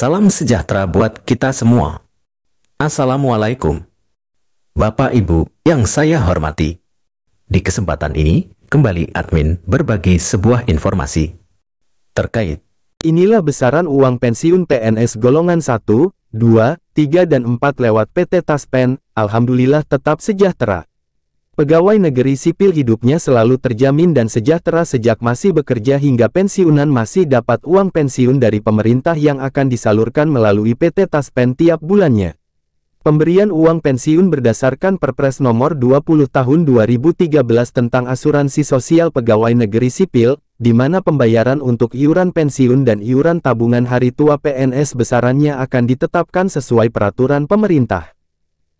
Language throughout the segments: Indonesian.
Salam sejahtera buat kita semua. Assalamualaikum. Bapak Ibu yang saya hormati. Di kesempatan ini, kembali admin berbagi sebuah informasi terkait. Inilah besaran uang pensiun PNS golongan 1, 2, 3 dan 4 lewat PT Taspen, Alhamdulillah tetap sejahtera. Pegawai negeri sipil hidupnya selalu terjamin dan sejahtera sejak masih bekerja hingga pensiunan masih dapat uang pensiun dari pemerintah yang akan disalurkan melalui PT Taspen tiap bulannya. Pemberian uang pensiun berdasarkan Perpres Nomor 20 Tahun 2013 tentang Asuransi Sosial Pegawai Negeri Sipil, di mana pembayaran untuk iuran pensiun dan iuran tabungan hari tua PNS besarannya akan ditetapkan sesuai peraturan pemerintah.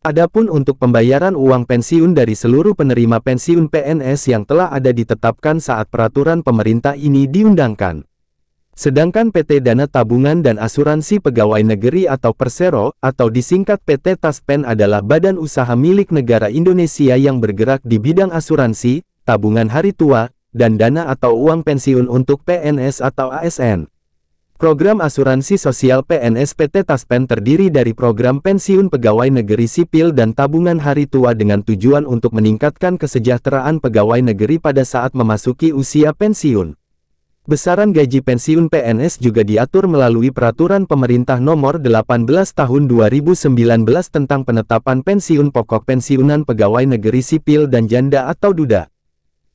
Adapun untuk pembayaran uang pensiun dari seluruh penerima pensiun PNS yang telah ada ditetapkan saat peraturan pemerintah ini diundangkan. Sedangkan PT Dana Tabungan dan Asuransi Pegawai Negeri atau Persero, atau disingkat PT Taspen adalah badan usaha milik negara Indonesia yang bergerak di bidang asuransi, tabungan hari tua, dan dana atau uang pensiun untuk PNS atau ASN. Program asuransi sosial PNS PT Taspen terdiri dari program pensiun pegawai negeri sipil dan tabungan hari tua dengan tujuan untuk meningkatkan kesejahteraan pegawai negeri pada saat memasuki usia pensiun. Besaran gaji pensiun PNS juga diatur melalui Peraturan Pemerintah Nomor 18 Tahun 2019 tentang penetapan pensiun pokok pensiunan pegawai negeri sipil dan janda atau duda.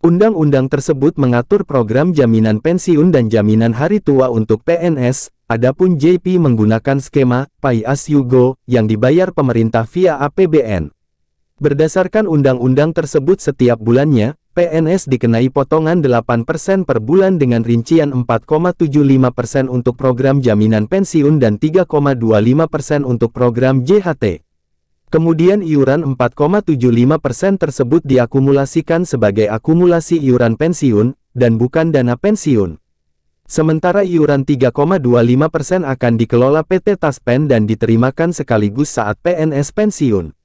Undang-undang tersebut mengatur program jaminan pensiun dan jaminan hari tua untuk PNS, adapun JP menggunakan skema Pay As You Go yang dibayar pemerintah via APBN. Berdasarkan undang-undang tersebut setiap bulannya, PNS dikenai potongan 8% per bulan dengan rincian 4,75% untuk program jaminan pensiun dan 3,25% untuk program JHT. Kemudian iuran 4,75% tersebut diakumulasikan sebagai akumulasi iuran pensiun, dan bukan dana pensiun. Sementara iuran 3,25% akan dikelola PT Taspen dan diterimakan sekaligus saat PNS pensiun.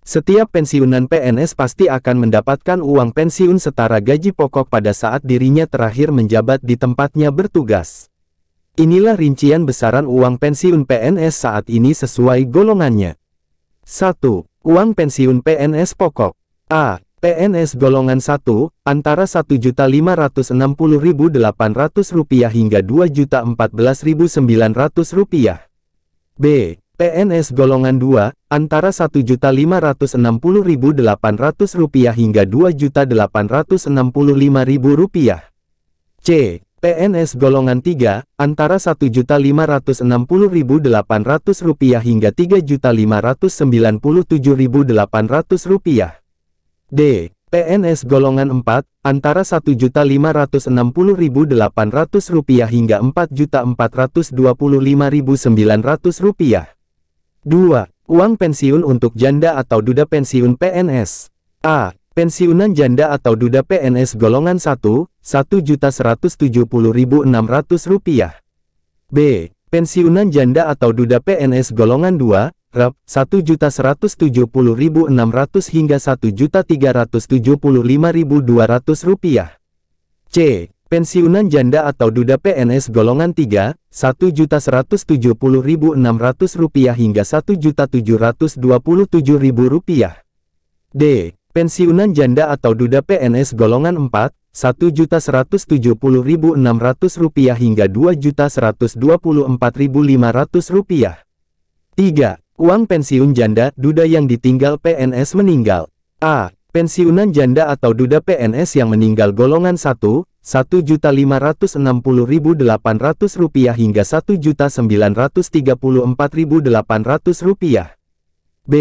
Setiap pensiunan PNS pasti akan mendapatkan uang pensiun setara gaji pokok pada saat dirinya terakhir menjabat di tempatnya bertugas. Inilah rincian besaran uang pensiun PNS saat ini sesuai golongannya. 1. Uang pensiun PNS pokok. A. PNS golongan 1, antara Rp1.560.800 hingga Rp2.014.900. B. PNS golongan 2, antara Rp1.560.800 hingga Rp2.865.000. C. PNS golongan 3, antara Rp1.560.800 hingga Rp3.597.800. D. PNS golongan 4, antara Rp1.560.800 hingga Rp4.425.900. 2. Uang pensiun untuk janda atau duda pensiun PNS. A. Pensiunan janda atau duda PNS golongan 1, Rp1.170.600. B. Pensiunan janda atau duda PNS golongan 2, Rp 1.170.600 hingga Rp1.375.200. C. Pensiunan janda atau duda PNS golongan 3, Rp1.170.600 hingga Rp1.727.000. D. Pensiunan janda atau duda PNS golongan 4, Rp1.170.600 hingga Rp2.124.500. 3. Uang pensiun janda, duda yang ditinggal PNS meninggal. A. Pensiunan janda atau duda PNS yang meninggal golongan 1, Rp1.560.800 hingga Rp1.934.800. B.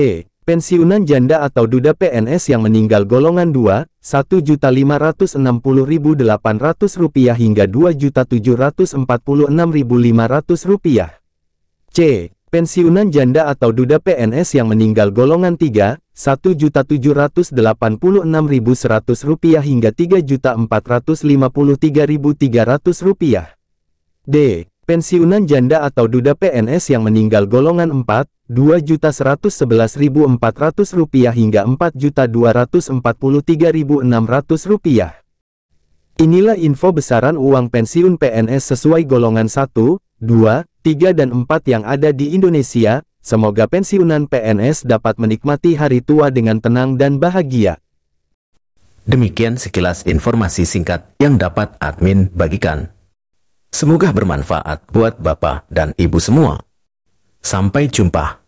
Pensiunan janda atau duda PNS yang meninggal golongan 2, Rp1.560.800 hingga Rp2.746.500. C. Pensiunan janda atau duda PNS yang meninggal golongan 3, Rp1.786.100 hingga Rp3.453.300. D. Pensiunan janda atau duda PNS yang meninggal golongan 4, Rp2.111.400 hingga Rp4.243.600. Inilah info besaran uang pensiun PNS sesuai golongan 1, 2, 3 dan 4 yang ada di Indonesia, semoga pensiunan PNS dapat menikmati hari tua dengan tenang dan bahagia. Demikian sekilas informasi singkat yang dapat admin bagikan. Semoga bermanfaat buat Bapak dan Ibu semua. Sampai jumpa.